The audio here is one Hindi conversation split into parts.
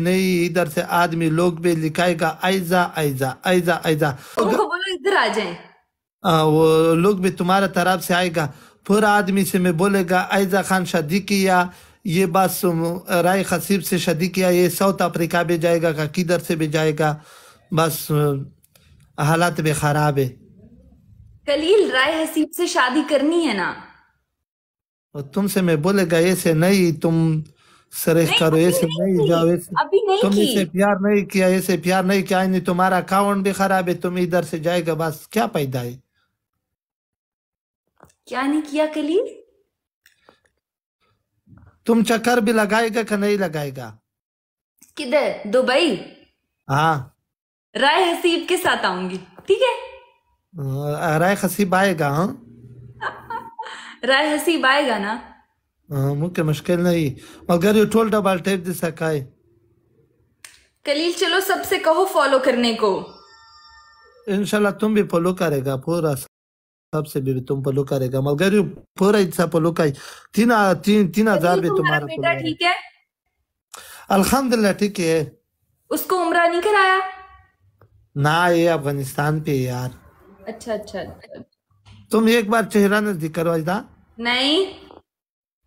नहीं इधर से आदमी लोग भी लिखाएगा आयजा आयजा आयजा आयजा इधर आ जाए आ, वो लोग भी तुम्हारा तरफ से आएगा पूरा आदमी से मैं बोलेगा आयजा खान शादी किया ये बात राय खसीब से शादी किया ये साउथ अफ्रीका भी जाएगा का किधर से भी जाएगा बस हालात भी खराब है कलील राय हसीब से शादी करनी है ना तुमसे मैं बोलेगा ऐसे नहीं तुम सरेश करो तो ऐसे नहीं, नहीं जाओ ऐसे तुम इसे प्यार नहीं किया ऐसे प्यार नहीं किया नहीं तुम्हारा अकाउंट भी खराब है तुम इधर से जाएगा बस क्या फायदा है क्या नहीं किया कली तुम चक्कर भी लगाएगा कि नहीं लगाएगा किधर दुबई हाँ राय हसीब के साथ आऊंगी ठीक है राय हसीब आएगा हाँ राय हसीब आएगा ना Uh-huh. मुख्य मुश्किल नहीं मगर ये टोल डबल टेप दे सका है कलील चलो सबसे कहो फॉलो करने को इनशाला तुम भी फॉलो करेगा पूरा सबसे भी तुम फॉलो करेगा मगर पूरा इच्छा फॉलो कर तीन तीन तीन हजार भी तुम्हारा ठीक है अल्हम्दुलिल्लाह ठीक है उसको उमरा नहीं कराया ना ये अफगानिस्तान पे यार अच्छा, अच्छा अच्छा तुम एक बार चेहरा नजदीक करो अजदा नहीं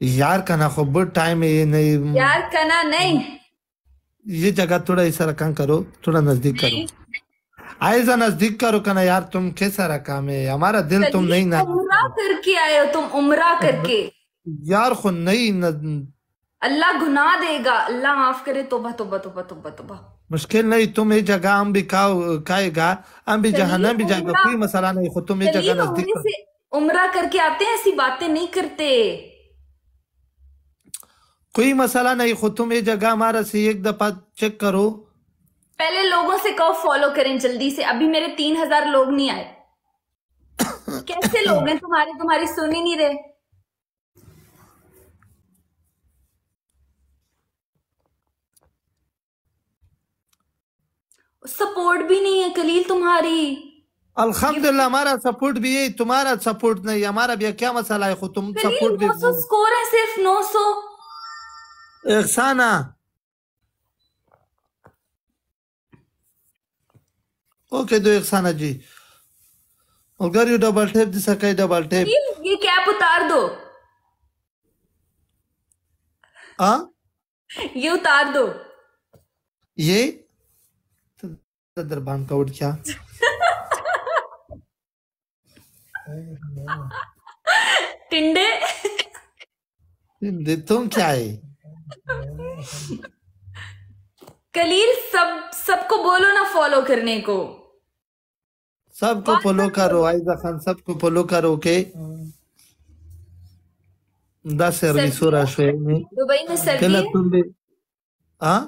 यार कना खूब टाइम है ये नहीं यार कना नहीं ये जगह थोड़ा इस रकम करो थोड़ा नजदीक करो आयजा नजदीक करो कना यार तुम कैसा रखा है हमारा दिल तुम नहीं ना उम्रा करके आए हो तुम उम्रा करके यार खो नहीं न... अल्लाह गुनाह देगा अल्लाह माफ करे तोबा तोबा तोबा तोबा तोबा मुश्किल नहीं तुम ये जगह हम भी खाओ खाएगा हम भी ना भी जाएगा कोई मसला नहीं खुद तुम ये जगह नजदीक उम्र करके आते हैं ऐसी बातें नहीं करते कोई मसला नहीं खुद तुम ये जगह हमारा से एक दफा चेक करो पहले लोगों से कहो फॉलो करें जल्दी से अभी मेरे तीन हजार लोग नहीं आए कैसे लोग हैं तुम्हारे तुम्हारी सुन ही नहीं रहे सपोर्ट भी नहीं है कलील तुम्हारी अल्हम्दुलिल्लाह हमारा सपोर्ट भी है तुम्हारा सपोर्ट नहीं हमारा भी क्या मसला है खुद तुम सपोर्ट भी 900 स्कोर है सिर्फ नौ सौ Erxana. ओके दो इरसाना जी अगर यू डबल टेप दिस अकाई डबल टेप ये कैप उतार दो आ ये उतार दो ये दरबान का उठ क्या टिंडे टिंडे तुम क्या है कलील सब सबको बोलो ना फॉलो करने को सबको फॉलो करो आयजा खान सबको फॉलो करो के दस सर्विस हो रहा शो में दुबई में सर्दी तुम भी हाँ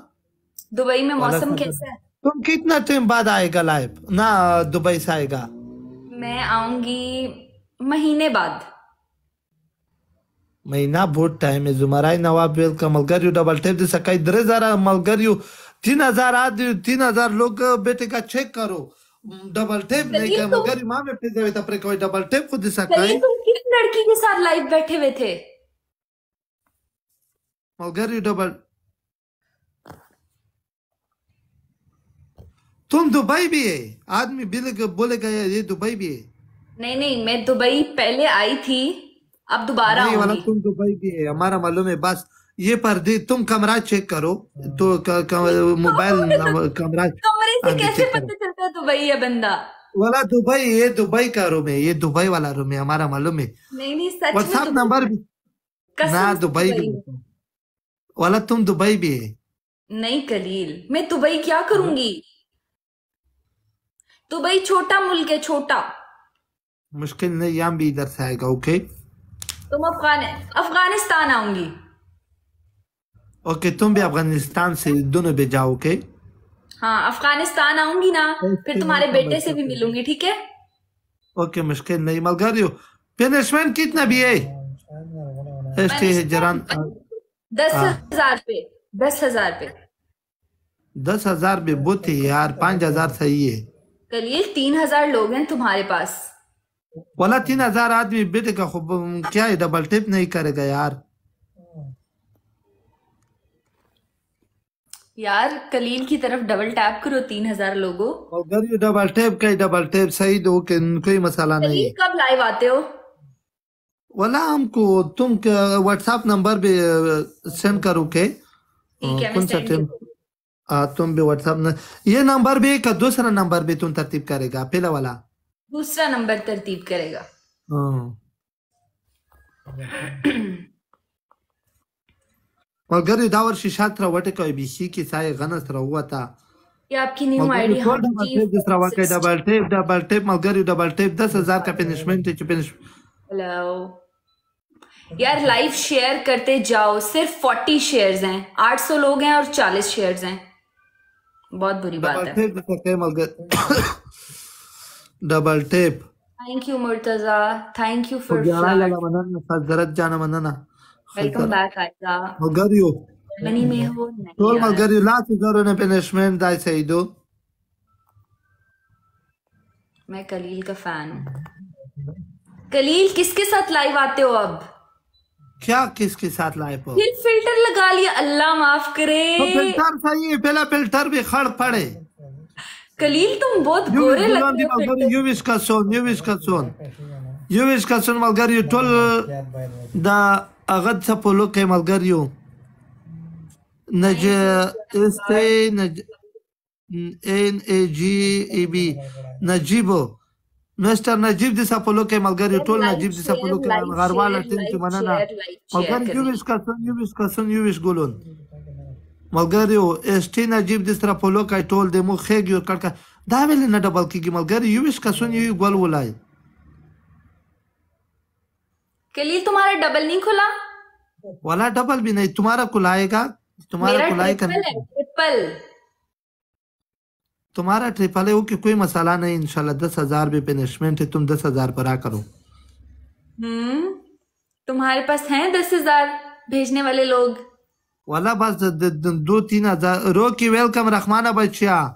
दुबई में मौसम कैसा है तुम कितना टाइम बाद आएगा लाइव ना दुबई से आएगा मैं आऊंगी महीने बाद મે ના બહુ ટાઈમ એ ઝુમરાય નવાબ વેલ કમલગરી ડબલ ટેપ સે કઈ દરજારા મલગરી 3000 આદ 3000 લોગ બેઠે કા ચેક કરો ડબલ ટેપ નઈ કમગરી મામે પેસે વે તા પ્રિકોઈ ડબલ ટેપ ખુદ સે કઈ કિત લડકી કે સાથ લાઈવ બેઠે વે થે મલગરી ડબલ તું દુબઈ બી આદમી બીલે ક બોલે ગયે યે દુબઈ બી નઈ નઈ મે દુબઈ પહેલે આઈ થી अब दोबारा वाला मतलब तुम दुबई की है हमारा मालूम है बस ये पर्दे तुम कमरा चेक करो हाँ। तो, तो मोबाइल तो कमरा कमरे से हाँ कैसे पता चलता है दुबई है बंदा वाला दुबई ये दुबई का रूम है ये दुबई वाला रूम है हमारा मालूम है नहीं नहीं सच व्हाट्सएप नंबर भी ना दुबई भी वाला तुम दुबई भी है नहीं कलील मैं दुबई क्या करूंगी दुबई छोटा मुल्क है छोटा मुश्किल नहीं यहाँ भी इधर से आएगा ओके तुम अफगान अफगानिस्तान आऊंगी ओके तुम भी अफगानिस्तान से दोनों भी जाओ ओके हाँ अफगानिस्तान आऊंगी ना फिर तुम्हारे बेटे से भी मिलूंगी ठीक है ओके मुश्किल नहीं मल कर पेनिशमेंट कितना भी है दस हाँ। हाँ। हजार पे दस हजार पे दस हजार पे बहुत है यार पाँच हजार सही है कलील तीन हजार लोग हैं तुम्हारे पास बोला तीन हजार आदमी बेटे का खूब क्या है डबल टिप नहीं करेगा यार यार कलील की तरफ डबल टैप करो तीन हजार लोगो अगर ये डबल टैप का डबल टैप सही दो कि कोई मसाला नहीं है कब लाइव आते हो वाला हमको तुम व्हाट्सएप नंबर भी सेंड करो के कौन सा टाइम तुम भी व्हाट्सएप ये नंबर भी का दूसरा नंबर भी तुम तरतीब करेगा पहला वाला दूसरा नंबर तरतीब करेगा हाँ। का पेनिशमेंट है शेयर करते जाओ सिर्फ फोर्टी शेयर्स हैं आठ सौ लोग हैं और चालीस शेयर है बहुत बुरी बात है double tap thank you Murtaza thank you for हजरत जाना मनाना वेलकम बैक आयजा होगरियो जर्मनी में हो नहीं होगरियो ला तुगरोने पनिशमेंट दाई सईदो मैं कलील का फैन हूँ कलील किसके साथ लाइव आते हो अब क्या किसके साथ लाइव हो फिर फिल्टर लगा लिया अल्लाह माफ करे तो फिल्टर सही है पहला फिल्टर भी खड़ पड़े कलील तुम बहुत गोरे लगते हो یو وسکاسون یو وسکاسون یو وسکاسون ملګری ټول دا هغه څه په لوکه ملګری یو نج استه نج ان ای جی ای بی نجيبو مستر نجيب د سپلو کې ملګری ټول نجيب د سپلو کې غرواله تین چې مننه ملګری یو وسکاسون یو وسکاسون یو وس ګولون ملګریو اشتینا جيب د سره په لوکای ټول د مو خېګ یو کړه دا ویل نه ډبل کیږي ملګری یو وش کسون یو ګول ولای कलील तुम्हारा डबल नहीं खुला वाला डबल भी नहीं तुम्हारा खुलाएगा तुम्हारा खुलाएगा ट्रिपल तुम्हारा ट्रिपल है वो कि कोई मसाला नहीं इंशाल्लाह दस हजार भी पनिशमेंट है तुम दस हजार भरा करो हम्म तुम्हारे पास हैं दस हजार भेजने वाले लोग वाला बस दो तीन हजार रो Roki वेलकम रखमाना bachia.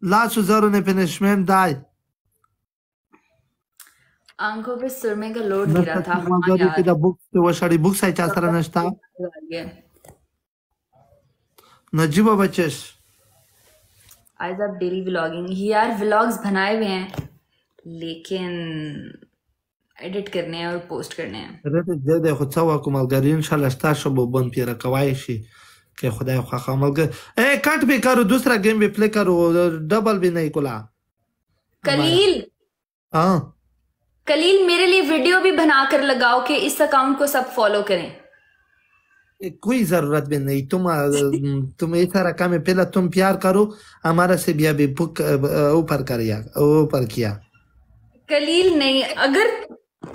Lasu zaru ne penishmem dai. आंखों पे सुरमे का लोड गिरा था हमारे बुक वो सारी बुक साइज आसरा नष्टा नजीब बच्चे आज आप डेली व्लॉगिंग ही यार व्लॉग्स बनाए हुए हैं लेकिन اديت करने हैं और पोस्ट करने हैं د خو څه وکم الګری ان شاء الله ستاسو به بن پیره کوای شي که خدای خو خاملګ اے کټ به کارو دوسرا گیم به پلی کارو डबल भी नहीं कुला कलील हाँ कलील मेरे लिए वीडियो भी बना कर लगाओ कि इस अकाउंट को सब फॉलो करें कोई जरूरत भी नहीं तुम तुम ऐसा रखा में पहले तुम प्यार करो हमारा से भी अभी ऊपर करिया ऊपर किया कलील नहीं अगर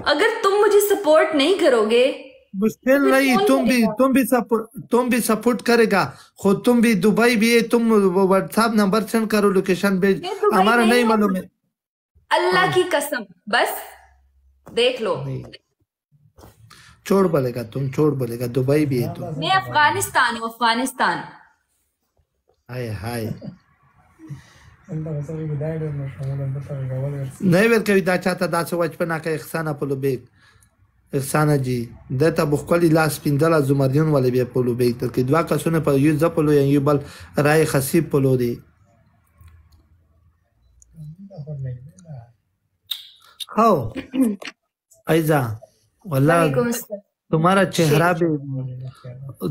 अगर तुम मुझे सपोर्ट नहीं करोगे मुश्किल तो नहीं तुम भी तुम भी सपोर्ट तुम भी सपोर्ट करेगा खुद तुम भी दुबई भी है तुम व्हाट्सएप नंबर सेंड करो लोकेशन भेज हमारा नहीं मालूम है अल्लाह हाँ। की कसम बस देख लो छोड़ बोलेगा तुम छोड़ बोलेगा दुबई भी है तुम मैं अफगानिस्तान हूँ अफगानिस्तान हाय हाय نه ویل کوي دا چاته دا څه وچ په ناکه احسان په لوبیک احسان جی دته بخکلی لاس پیندل زمردین ولې به په لوبیک تر کې دوا کسونه په یو ځپلو یا یو بل رای خصیب په لوري هاو ایزا والله تمہارا چہرہ بھی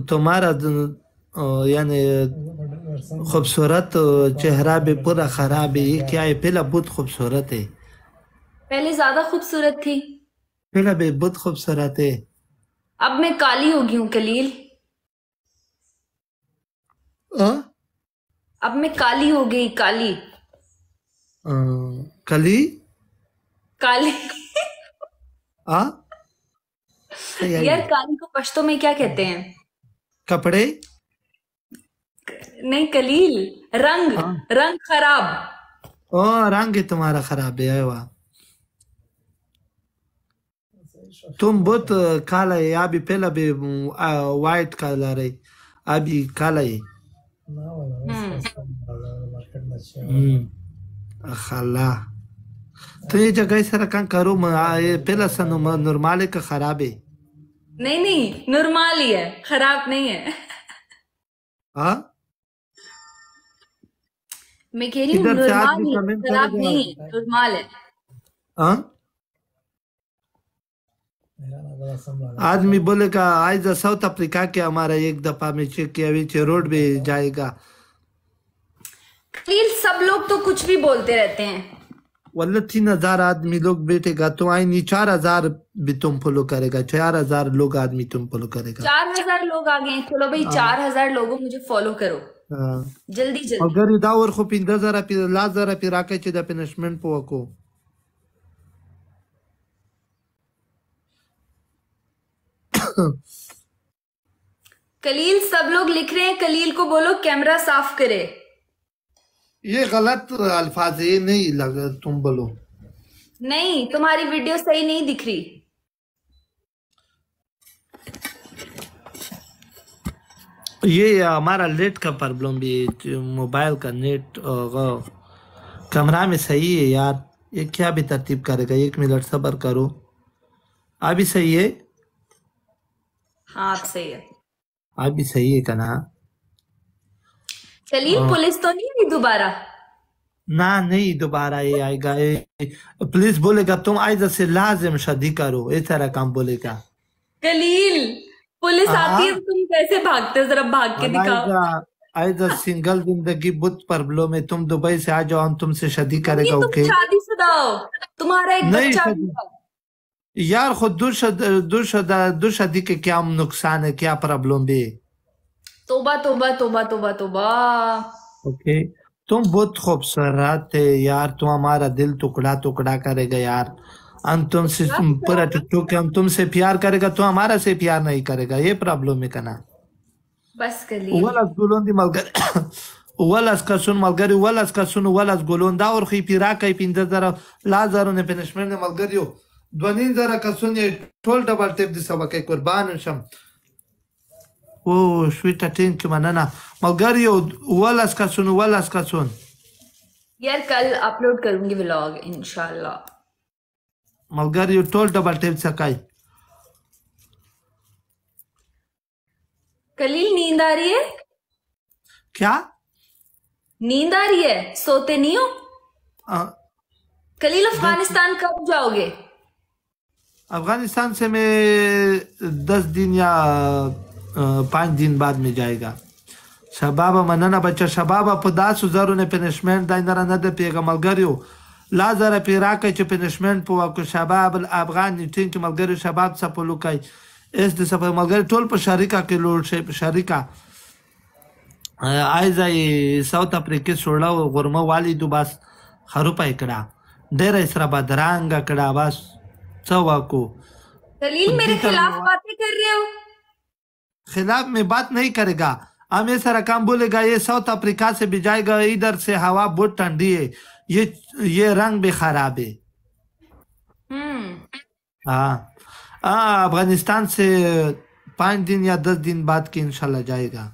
تمہارا یعنی खूबसूरत चेहरा भी पूरा खराब है क्या है पहला बहुत खूबसूरत है पहले ज्यादा खूबसूरत थी पहला भी बहुत खूबसूरत है अब मैं काली हो गई हूँ कलील आ? अब मैं काली हो गई काली आ, कली काली आ? यार काली को पश्तो में क्या कहते हैं कपड़े नहीं कलील रंग हाँ। रंग खराब ओ रंग तुम्हारा खराब है वाह तुम बहुत काला है अभी पहला भी वाइट कलर है अभी काला है خلا ته یې جګای سره کان کارو ما پهلا سنو ما نورمال کا خراب है नहीं नहीं नॉर्मल ही है खराब नहीं है हाँ मैं कह रही हूँ शराब नहीं है हाँ आदमी बोले का आज साउथ अफ्रीका के हमारा एक दफा में चेक किया रोड में जाएगा सब लोग तो कुछ भी बोलते रहते हैं वल्ल तीन हजार आदमी लोग बैठेगा तो नहीं चार हजार भी तुम फॉलो करेगा चार हजार लोग आदमी तुम फॉलो करेगा चार हजार लोग आ गए चलो भाई हाँ। चार हजार लोगो मुझे फॉलो करो جلدی جلدی اگر कलील सब लोग लिख रहे हैं कलील को बोलो कैमरा साफ करे ये गलत अल्फाज ये नहीं लगा तुम बोलो नहीं तुम्हारी वीडियो सही नहीं दिख रही ये हमारा नेट का प्रॉब्लम भी मोबाइल का नेट कमरा में सही है यार ये क्या भी तरतीब करेगा एक मिनट सबर करो अभी सही है हाँ सही है अभी सही है का ना चलिए हाँ। पुलिस तो नहीं आई दोबारा ना नहीं दोबारा ये आएगा ये पुलिस बोलेगा तुम आज से लाजम शादी करो इस तरह काम बोलेगा कलील कैसे भागते हो जरा भाग के दिखाओ तो सिंगल जिंदगी बुद्ध प्रबलो में तुम दुबई से आ जाओ हम तुमसे शादी करेगा ओके शादी शुदा तुम्हारा एक बच्चा यार खुद दुशदा दुशादी के क्या नुकसान है क्या प्रॉब्लम भी तोबा तोबा तोबा तोबा तोबा ओके तुम बहुत खूबसूरत है यार तुम हमारा दिल टुकड़ा टुकड़ा करेगा यार हम तुमसे पूरा टुकटुक हम तुमसे प्यार करेगा तुम हमारा से प्यार नहीं करेगा ये प्रॉब्लम है कहना بس کلی ولز ګلون دی ملګری ولز کسون ملګری ولز کسون ولز ګلون دا ورخي پیرا کوي 15000 لازر نه پنشمنت ملګریو 2000 کسون ټول ډبل ټیپ دي سبا کې قربان شم او شویټه ټینک مننه ملګریو ولز کسون ولز کسون یار کل اپلوڈ کروں گی ولاگ انشاءاللہ ملګریو ټول ډبل ټیپ څه کوي कलील नींद आ रही है क्या नींद आ रही है सोते नहीं हो आ, कलील अफगानिस्तान कब जाओगे अफगानिस्तान से मैं दस दिन या पाँच दिन बाद में जाएगा شباب مننه بچه شباب په داسو زرو نه پنشمنت دای نه نه د پیغمبرګریو لا زره پیراکه چې پنشمنت په وکړو شباب الافغان نیټین چې ملګری شباب څخه په لوکای اس د سفر ملګری ټول په شریکا کې لوړ شي په شریکا ایزای ساوت افریقا سوړا غرمه والی دو بس خروپای کړه ډیر اسره بدرنګ کړه بس څوا کو دلیل मेरे खिलाफ बातें कर रहे हो खिलाफ में बात नहीं करेगा हमें सारा काम बोलेगा ये साउथ अफ्रीका से भी जाएगा इधर से हवा बहुत ठंडी है ये ये रंग भी खराब है हाँ हाँ अफगानिस्तान से पाँच दिन या दस दिन बाद के इंशाल्लाह जाएगा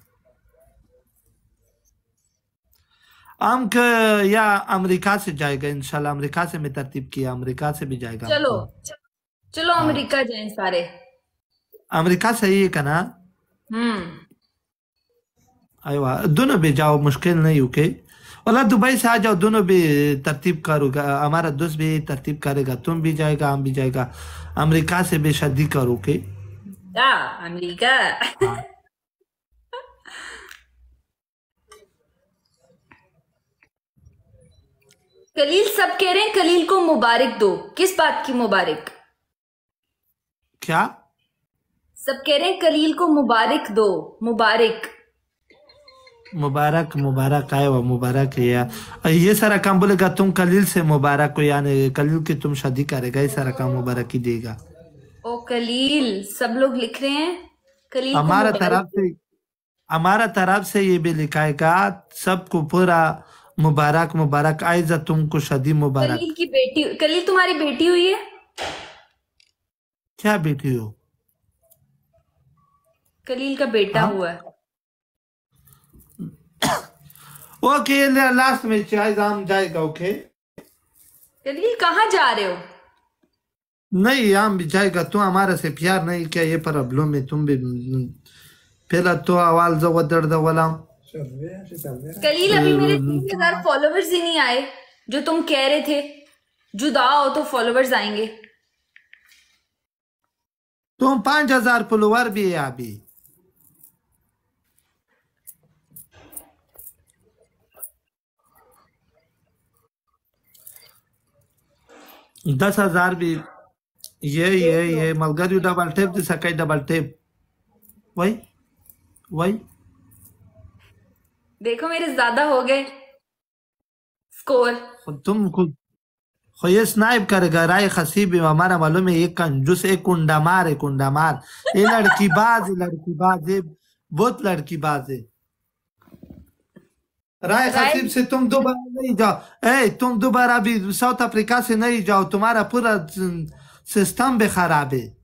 के या अमेरिका से जाएगा इंशाल्लाह अमेरिका से मैं तरतीब किया अमेरिका से भी जाएगा चलो चलो अमेरिका जाए सारे अमेरिका सही है ना वाह दोनों भी जाओ मुश्किल नहीं होके वाला दुबई से आ जाओ दोनों भी तरतीब करोगा हमारा दोस्त भी तरतीब करेगा तुम भी जाएगा हम भी जाएगा अमेरिका से बेशादी करो के अमेरिका कलील हाँ। सब कह रहे हैं कलील को मुबारक दो किस बात की मुबारक क्या सब कह रहे हैं कलील को मुबारक दो मुबारक मुबारक मुबारक आए हुआ मुबारक है यार ये सारा काम बोलेगा तुम कलील से मुबारक हो यानी कलील की तुम शादी करेगा ये सारा काम मुबारक ही देगा ओ कलील सब लोग लिख रहे हैं कलील हमारा तरफ से हमारा तरफ से ये भी लिखाएगा सबको पूरा मुबारक मुबारक जा तुमको शादी मुबारक कलील की बेटी कलील तुम्हारी बेटी हुई है क्या बेटी हो कलील का बेटा हुआ है ओके in लास्ट में match एग्जाम जाएगा ओके चलिए कहा जा रहे हो नहीं हम भी जाएगा तू तो हमारे से प्यार नहीं क्या ये प्रॉब्लम है तुम भी पहला तो आवाज जो दर्द वाला कलील अभी मेरे हम्म। तीन हजार फॉलोवर्स ही नहीं आए जो तुम कह रहे थे जुदा हो तो फॉलोवर्स आएंगे तुम पांच हजार फॉलोवर भी है अभी دس ہزار بھی یہ یہ یہ ملگریو ڈبل ٹیپ دی سکی ڈبل ٹیپ وہی وہی دیکھو میرے زیادہ ہو گئے سکور تم خود خو یه سنایب کارگرای خصیب و من معلومه یک کنجوس یک کندمار کندمار ای لڑکی باز لڑکی باز بود لڑکی بازه رای خطیب سی تم دوباره نیجا، ای توم دوباره بی ساوت افریکا سی نیجا و تو پورا پور سیستم به خرابی.